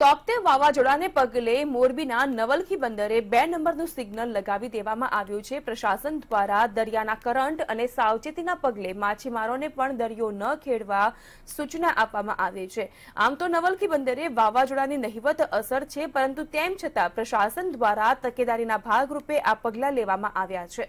તોકતે વાવાઝોડાને પગલે મોરબીના નવલખી બંદરે બે નંબરનું સિગ્નલ લગાવી દેવામાં આવ્યું છે પ્રશાસન દ્વારા દરિયાના કરંટ અને સાવચેતીના પગલે માછીમારોને પણ દરિયો ન ખેડવા સૂચના આપવામાં આવી છે આમ તો નવલખી બંદરે વાવાઝોડાની નહીવત અસર છે પરંતુ તેમ છતાં પ્રશાસન દ્વારા તકેદારીના ભાગરૂપે આ પગલાં લેવામાં આવ્યા છે